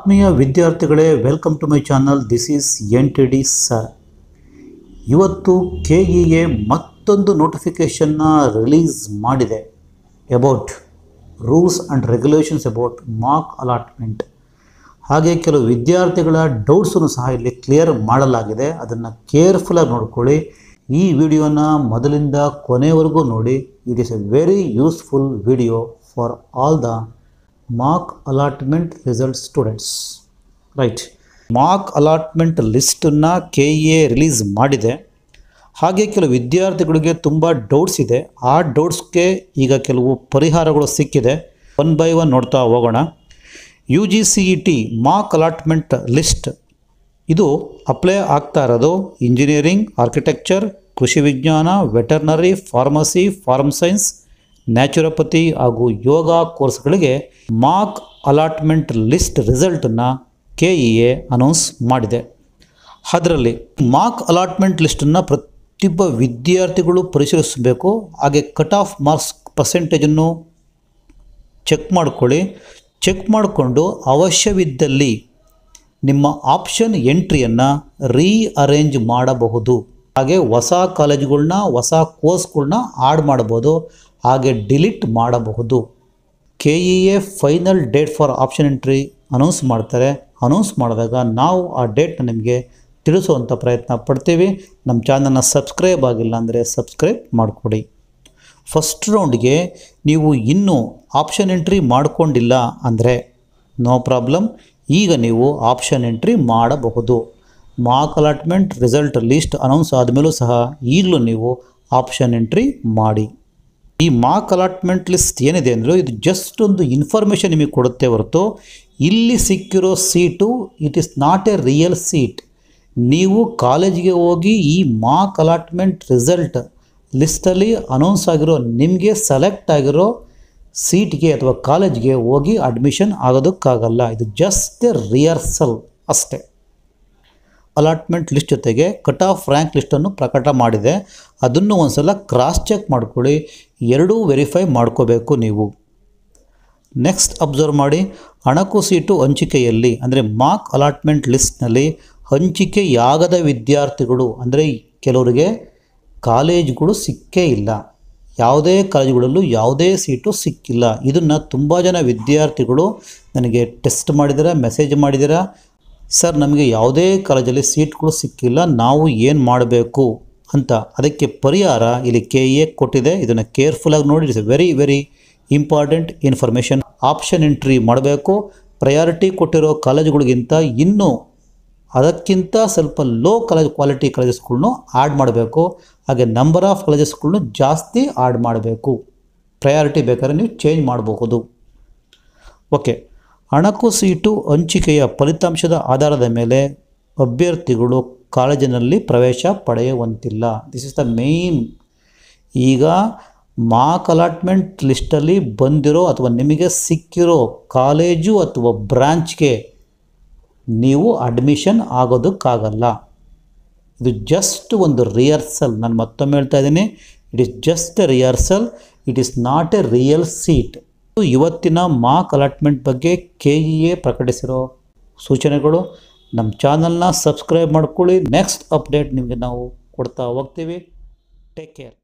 ಆತ್ಮೀಯ ವಿದ್ಯಾರ್ಥಿಗಳೇ welcome to my channel this is N T D sir ಇವತ್ತು K E A ಮತ್ತೊಂದು ನೋಟಿಫಿಕೇಷನ್ನ ರಿಲೀಸ್ ಮಾಡಿದೆ about rules and regulations about mark allotment ಹಾಗೆ ಕೆಲವು ವಿದ್ಯಾರ್ಥಿಗಳ ಡೌಟ್ಸನ್ನು ಸಹ ಇಲ್ಲಿ ಕ್ಲಿಯರ್ ಮಾಡಲಾಗಿದೆ ಅದನ್ನು ಕೇರ್ಫುಲ್ಲಾಗಿ ನೋಡ್ಕೊಳ್ಳಿ ಈ ವಿಡಿಯೋನ ಮೊದಲಿಂದ ಕೊನೆವರೆಗೂ ನೋಡಿ it is a very useful video for all the mark allotment result students right mark allotment ಲಿಸ್ಟನ್ನು ಕೆ ಎ ರಿಲೀಸ್ ಮಾಡಿದೆ ಹಾಗೆ ಕೆಲವು ವಿದ್ಯಾರ್ಥಿಗಳಿಗೆ ತುಂಬ ಡೌಟ್ಸ್ ಇದೆ ಆ ಡೌಟ್ಸ್ಗೆ ಈಗ ಕೆಲವು ಪರಿಹಾರಗಳು ಸಿಕ್ಕಿದೆ ಒನ್ ಬೈ ಒನ್ ನೋಡ್ತಾ ಹೋಗೋಣ U G C E T mark allotment list ಇದು ಅಪ್ಲೈ ಆಗ್ತಾ ಇರೋದು ಇಂಜಿನಿಯರಿಂಗ್ ಆರ್ಕಿಟೆಕ್ಚರ್ ಕೃಷಿ ವಿಜ್ಞಾನ veterinary pharmacy farm science naturopathy ಹಾಗೂ ಯೋಗ ಕೋರ್ಸ್ಗಳಿಗೆ ಮಾಕ್ ಅಲಾಟ್ಮೆಂಟ್ ಲಿಸ್ಟ್ ರಿಸಲ್ಟನ್ನು ಕೆ ಇ ಎ ಅನೌನ್ಸ್ ಮಾಡಿದೆ ಅದರಲ್ಲಿ ಮಾರ್ಕ್ ಅಲಾಟ್ಮೆಂಟ್ ಲಿಸ್ಟನ್ನು ಪ್ರತಿಯೊಬ್ಬ ವಿದ್ಯಾರ್ಥಿಗಳು ಪರಿಶೀಲಿಸಬೇಕು ಹಾಗೆ ಕಟ್ ಆಫ್ ಮಾರ್ಕ್ಸ್ ಪರ್ಸೆಂಟೇಜನ್ನು ಚೆಕ್ ಮಾಡಿಕೊಳ್ಳಿ ಚೆಕ್ ಮಾಡಿಕೊಂಡು ಅವಶ್ಯವಿದ್ದಲ್ಲಿ ನಿಮ್ಮ ಆಪ್ಷನ್ ಎಂಟ್ರಿಯನ್ನು ರೀಅರೇಂಜ್ ಮಾಡಬಹುದು ಹಾಗೆ ಹೊಸ ಕಾಲೇಜುಗಳನ್ನ ಹೊಸ ಕೋರ್ಸ್ಗಳನ್ನ ಆಡ್ ಮಾಡ್ಬೋದು ಹಾಗೆ ಡಿಲೀಟ್ ಮಾಡಬಹುದು K E A final date for option entry announce ಮಾಡ್ತಾರೆ ಅನೌನ್ಸ್ ಮಾಡಿದಾಗ ನಾವು ಆ ಡೇಟ್ನ ನಿಮಗೆ ತಿಳಿಸುವಂಥ ಪ್ರಯತ್ನ ಪಡ್ತೀವಿ ನಮ್ಮ ಚಾನಲ್ನ ಸಬ್ಸ್ಕ್ರೈಬ್ ಆಗಿಲ್ಲ ಅಂದರೆ ಸಬ್ಸ್ಕ್ರೈಬ್ ಮಾಡಿಕೊಡಿ ಫಸ್ಟ್ ರೌಂಡ್ಗೆ ನೀವು ಇನ್ನೂ ಆಪ್ಷನ್ ಎಂಟ್ರಿ ಮಾಡಿಕೊಂಡಿಲ್ಲ ಅಂದರೆ ನೋ ಪ್ರಾಬ್ಲಮ್ ಈಗ ನೀವು ಆಪ್ಷನ್ ಎಂಟ್ರಿ ಮಾಡಬಹುದು mock allotment result list announce ಆದಮೇಲೂ ಸಹ ಈಗಲೂ ನೀವು ಆಪ್ಷನ್ ಎಂಟ್ರಿ ಮಾಡಿ ಈ ಮಾಕ್ ಅಲಾಟ್ಮೆಂಟ್ ಲಿಸ್ಟ್ ಏನಿದೆ ಅಂದರೆ ಇದು ಜಸ್ಟ್ ಒಂದು ಇನ್ಫಾರ್ಮೇಷನ್ ನಿಮಗೆ ಕೊಡುತ್ತೆ ಹೊರತು ಇಲ್ಲಿ ಸಿಕ್ಕಿರೋ seat it is not a real seat ನೀವು ಕಾಲೇಜಿಗೆ ಹೋಗಿ ಈ ಮಾಕ್ ಅಲಾಟ್ಮೆಂಟ್ ರಿಸಲ್ಟ್ ಲಿಸ್ಟಲ್ಲಿ ಅನೌನ್ಸ್ ಆಗಿರೋ ನಿಮಗೆ ಸೆಲೆಕ್ಟ್ ಆಗಿರೋ ಸೀಟ್ಗೆ ಅಥವಾ ಕಾಲೇಜ್ಗೆ ಹೋಗಿ ಅಡ್ಮಿಷನ್ ಆಗೋದಕ್ಕಾಗಲ್ಲ ಇದು ಜಸ್ಟ್ ಎ ರಿಹರ್ಸಲ್ ಅಷ್ಟೇ ಅಲಾಟ್ಮೆಂಟ್ ಲಿಸ್ಟ್ ಜೊತೆಗೆ ಕಟ್ ಆಫ್ ರ್ಯಾಂಕ್ ಲಿಸ್ಟನ್ನು ಪ್ರಕಟ ಮಾಡಿದೆ ಅದನ್ನು ಒಂದು ಸಲ ಕ್ರಾಸ್ ಚೆಕ್ ಮಾಡಿಕೊಳ್ಳಿ ಎರಡೂ ವೆರಿಫೈ ಮಾಡ್ಕೋಬೇಕು ನೀವು ನೆಕ್ಸ್ಟ್ ಅಬ್ಸರ್ವ್ ಮಾಡಿ ಅಣಕು ಸೀಟು ಹಂಚಿಕೆಯಲ್ಲಿ ಅಂದರೆ ಮಾರ್ಕ್ ಅಲಾಟ್ಮೆಂಟ್ ಲಿಸ್ಟ್ನಲ್ಲಿ ಹಂಚಿಕೆಯಾಗದ ವಿದ್ಯಾರ್ಥಿಗಳು ಅಂದರೆ ಕೆಲವರಿಗೆ ಕಾಲೇಜ್ಗಳು ಸಿಕ್ಕೇ ಇಲ್ಲ ಯಾವುದೇ ಕಾಲೇಜುಗಳಲ್ಲೂ ಯಾವುದೇ ಸೀಟು ಸಿಕ್ಕಿಲ್ಲ ಇದನ್ನು ತುಂಬ ಜನ ವಿದ್ಯಾರ್ಥಿಗಳು ನನಗೆ ಟೆಸ್ಟ್ ಮಾಡಿದ್ದೀರಾ ಮೆಸೇಜ್ ಮಾಡಿದ್ದೀರಾ ಸರ್ ನಮಗೆ ಯಾವುದೇ ಕಾಲೇಜಲ್ಲಿ ಸೀಟ್ಗಳು ಸಿಕ್ಕಿಲ್ಲ ನಾವು ಏನು ಮಾಡಬೇಕು ಅಂತ ಅದಕ್ಕೆ ಪರಿಹಾರ ಇಲ್ಲಿ ಕೆ ಎ ಕೊಟ್ಟಿದೆ ಇದನ್ನು ಕೇರ್ಫುಲ್ಲಾಗಿ ನೋಡಿ it's very very important information option entry ಮಾಡಬೇಕು ಪ್ರಯಾರಿಟಿ ಕೊಟ್ಟಿರೋ ಕಾಲೇಜ್ಗಳಿಗಿಂತ ಇನ್ನೂ ಅದಕ್ಕಿಂತ ಸ್ವಲ್ಪ ಲೋ ಕಾಲೇಜ್ ಕ್ವಾಲಿಟಿ ಕಾಲೇಜಸ್ಗಳನ್ನು ಆ್ಯಡ್ ಮಾಡಬೇಕು ಹಾಗೆ ನಂಬರ್ ಆಫ್ ಕಾಲೇಜಸ್ಗಳನ್ನು ಜಾಸ್ತಿ ಆ್ಯಡ್ ಮಾಡಬೇಕು ಪ್ರಯಾರಿಟಿ ಬೇಕಾದ್ರೆ ನೀವು ಚೇಂಜ್ ಮಾಡಬಹುದು ಓಕೆ ಅಣಕು ಸೀಟು ಹಂಚಿಕೆಯ ಫಲಿತಾಂಶದ ಆಧಾರದ ಮೇಲೆ ಅಭ್ಯರ್ಥಿಗಳು ಕಾಲೇಜಿನಲ್ಲಿ ಪ್ರವೇಶ ಪಡೆಯುವಂತಿಲ್ಲ ದಿಸ್ ಇಸ್ ದ ಮೇನ್ ಈಗ ಮಾಕ್ ಅಲಾಟ್ಮೆಂಟ್ ಲಿಸ್ಟಲ್ಲಿ ಬಂದಿರೋ ಅಥವಾ ನಿಮಗೆ ಸಿಕ್ಕಿರೋ ಕಾಲೇಜು ಅಥವಾ ಬ್ರಾಂಚ್ಗೆ ನೀವು ಅಡ್ಮಿಷನ್ ಆಗೋದಕ್ಕಾಗಲ್ಲ ಇದು ಜಸ್ಟ್ ಒಂದು ರಿಹರ್ಸಲ್ ನಾನು ಮತ್ತೊಮ್ಮೆ ಹೇಳ್ತಾ ಇದ್ದೀನಿ it is just a rehearsal it is not a real seat ಇವತ್ತಿನ ಮಾಕ್ ಅಲಾಟ್ಮೆಂಟ್ ಬಗ್ಗೆ ಕೆ ಇ ಎ ಪ್ರಕಟಿಸಿರೋ ಸೂಚನೆಗಳು ನಮ್ಮ ಚಾನಲ್ನ ಸಬ್ಸ್ಕ್ರೈಬ್ ಮಾಡ್ಕೊಳ್ಳಿ ನೆಕ್ಸ್ಟ್ ಅಪ್ಡೇಟ್ ನಿಮಗೆ ನಾವು ಕೊಡ್ತಾ ಹೋಗ್ತೀವಿ ಟೇಕ್ ಕೇರ್